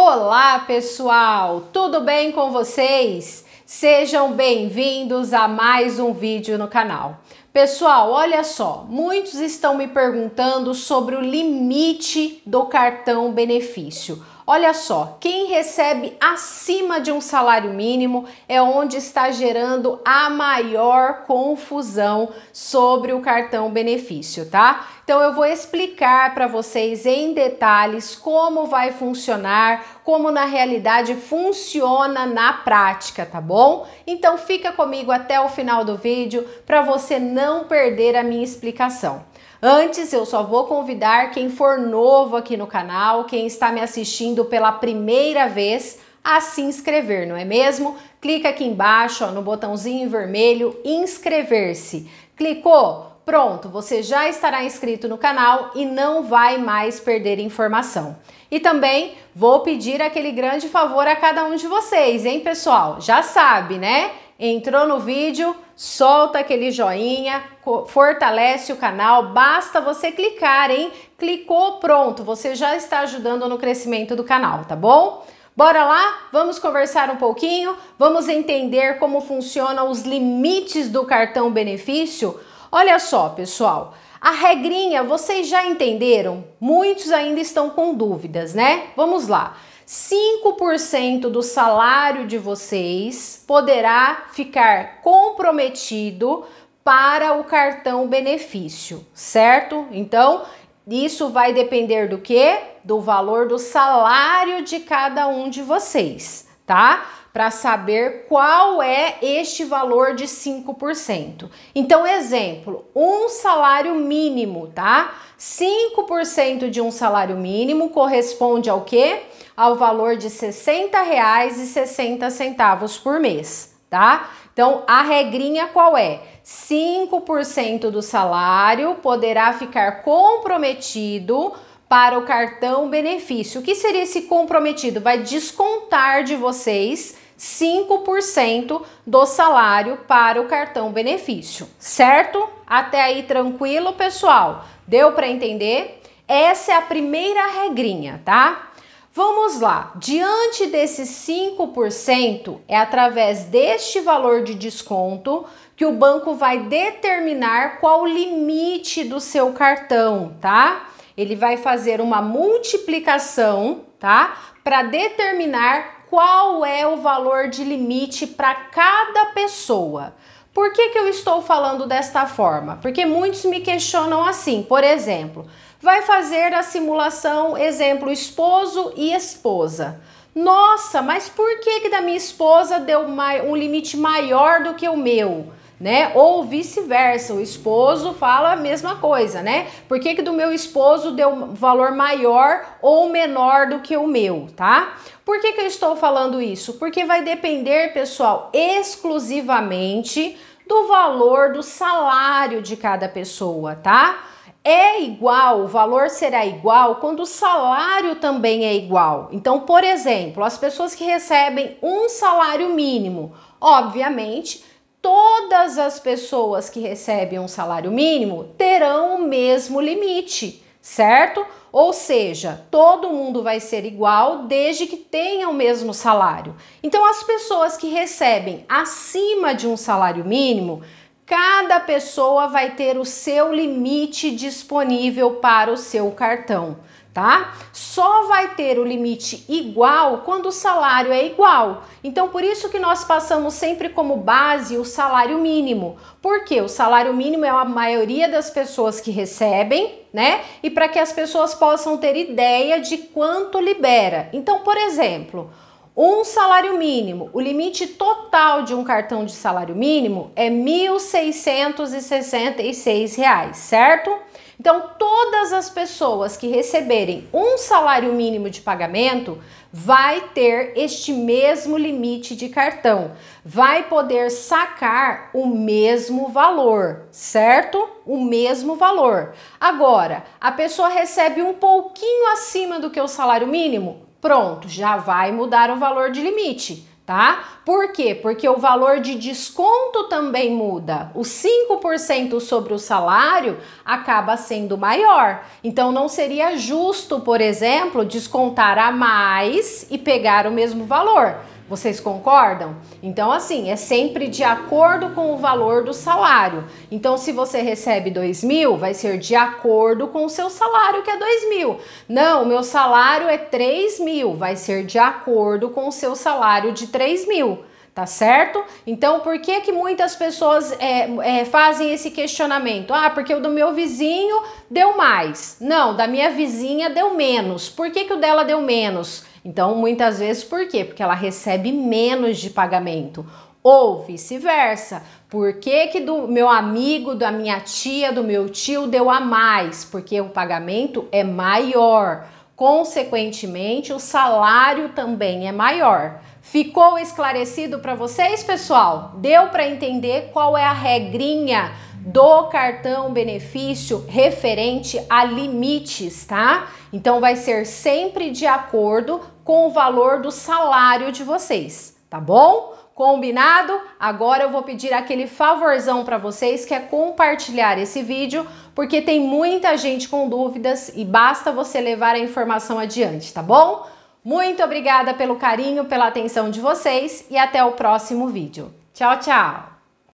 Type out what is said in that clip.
Olá, pessoal! Tudo bem com vocês? Sejam bem-vindos a mais um vídeo no canal. Pessoal, olha só, muitos estão me perguntando sobre o limite do cartão benefício. Olha só, quem recebe acima de um salário mínimo é onde está gerando a maior confusão sobre o cartão benefício, tá? Então eu vou explicar para vocês em detalhes como vai funcionar, como na realidade funciona na prática, tá bom? Então fica comigo até o final do vídeo para você não perder a minha explicação. Antes, eu só vou convidar quem for novo aqui no canal, quem está me assistindo pela primeira vez, a se inscrever, não é mesmo? Clica aqui embaixo ó, no botãozinho vermelho inscrever-se. Clicou? Pronto, você já estará inscrito no canal e não vai mais perder informação. E também vou pedir aquele grande favor a cada um de vocês, hein, pessoal? Já sabe, né? Entrou no vídeo, solta aquele joinha, fortalece o canal, basta você clicar, hein? Clicou, pronto, você já está ajudando no crescimento do canal, tá bom? Bora lá? Vamos conversar um pouquinho? Vamos entender como funcionam os limites do cartão benefício? Olha só, pessoal, a regrinha vocês já entenderam? Muitos ainda estão com dúvidas, né? Vamos lá. 5% do salário de vocês poderá ficar comprometido para o cartão benefício, certo? Então, isso vai depender do que? Do valor do salário de cada um de vocês, tá? para saber qual é este valor de 5%. Então, exemplo, um salário mínimo, tá? 5% de um salário mínimo corresponde ao quê? Ao valor de R$ 60,60 por mês, tá? Então, a regrinha qual é? 5% do salário poderá ficar comprometido para o cartão benefício. O que seria esse comprometido? Vai descontar de vocês 5% do salário para o cartão benefício, certo? Até aí tranquilo, pessoal? Deu para entender? Essa é a primeira regrinha, tá? Vamos lá. Diante desses 5%, é através deste valor de desconto que o banco vai determinar qual o limite do seu cartão, tá? Ele vai fazer uma multiplicação, tá? Para determinar qual é o valor de limite para cada pessoa. Por que, que eu estou falando desta forma? Porque muitos me questionam assim, por exemplo, vai fazer a simulação, exemplo, esposo e esposa. Nossa, mas por que, que da minha esposa deu um limite maior do que o meu? né? Ou vice-versa, o esposo fala a mesma coisa, né? Por que, que do meu esposo deu valor maior ou menor do que o meu, tá? Por que, que eu estou falando isso? Porque vai depender, pessoal, exclusivamente do valor do salário de cada pessoa, tá? é igual, o valor será igual quando o salário também é igual. Então, por exemplo, as pessoas que recebem um salário mínimo, obviamente, todas as pessoas que recebem um salário mínimo terão o mesmo limite, certo? Ou seja, todo mundo vai ser igual desde que tenha o mesmo salário. Então, as pessoas que recebem acima de um salário mínimo, cada pessoa vai ter o seu limite disponível para o seu cartão tá? Só vai ter o limite igual quando o salário é igual. Então, por isso que nós passamos sempre como base o salário mínimo. Porque o salário mínimo é a maioria das pessoas que recebem, né? E para que as pessoas possam ter ideia de quanto libera. Então, por exemplo, um salário mínimo. O limite total de um cartão de salário mínimo é R$ 1.666, certo? Então, todas as pessoas que receberem um salário mínimo de pagamento vai ter este mesmo limite de cartão, vai poder sacar o mesmo valor, certo? O mesmo valor. Agora, a pessoa recebe um pouquinho acima do que o salário mínimo, pronto, já vai mudar o valor de limite, tá? Por quê? Porque o valor de desconto também muda. O 5% sobre o salário acaba sendo maior. Então não seria justo, por exemplo, descontar a mais e pegar o mesmo valor. Vocês concordam? Então, assim, é sempre de acordo com o valor do salário. Então, se você recebe dois mil, vai ser de acordo com o seu salário, que é dois mil. Não, meu salário é três mil, vai ser de acordo com o seu salário de três mil tá certo? Então, por que que muitas pessoas é, é, fazem esse questionamento? Ah, porque o do meu vizinho deu mais. Não, da minha vizinha deu menos. Por que que o dela deu menos? Então, muitas vezes, por quê? Porque ela recebe menos de pagamento ou vice-versa. Por que, que, do meu amigo, da minha tia, do meu tio deu a mais? Porque o pagamento é maior. Consequentemente, o salário também é maior. Ficou esclarecido para vocês, pessoal? Deu para entender qual é a regrinha do cartão benefício referente a limites, tá? Então vai ser sempre de acordo com o valor do salário de vocês, tá bom? Combinado? Agora eu vou pedir aquele favorzão para vocês que é compartilhar esse vídeo, porque tem muita gente com dúvidas e basta você levar a informação adiante, tá bom? Muito obrigada pelo carinho, pela atenção de vocês e até o próximo vídeo. Tchau, tchau!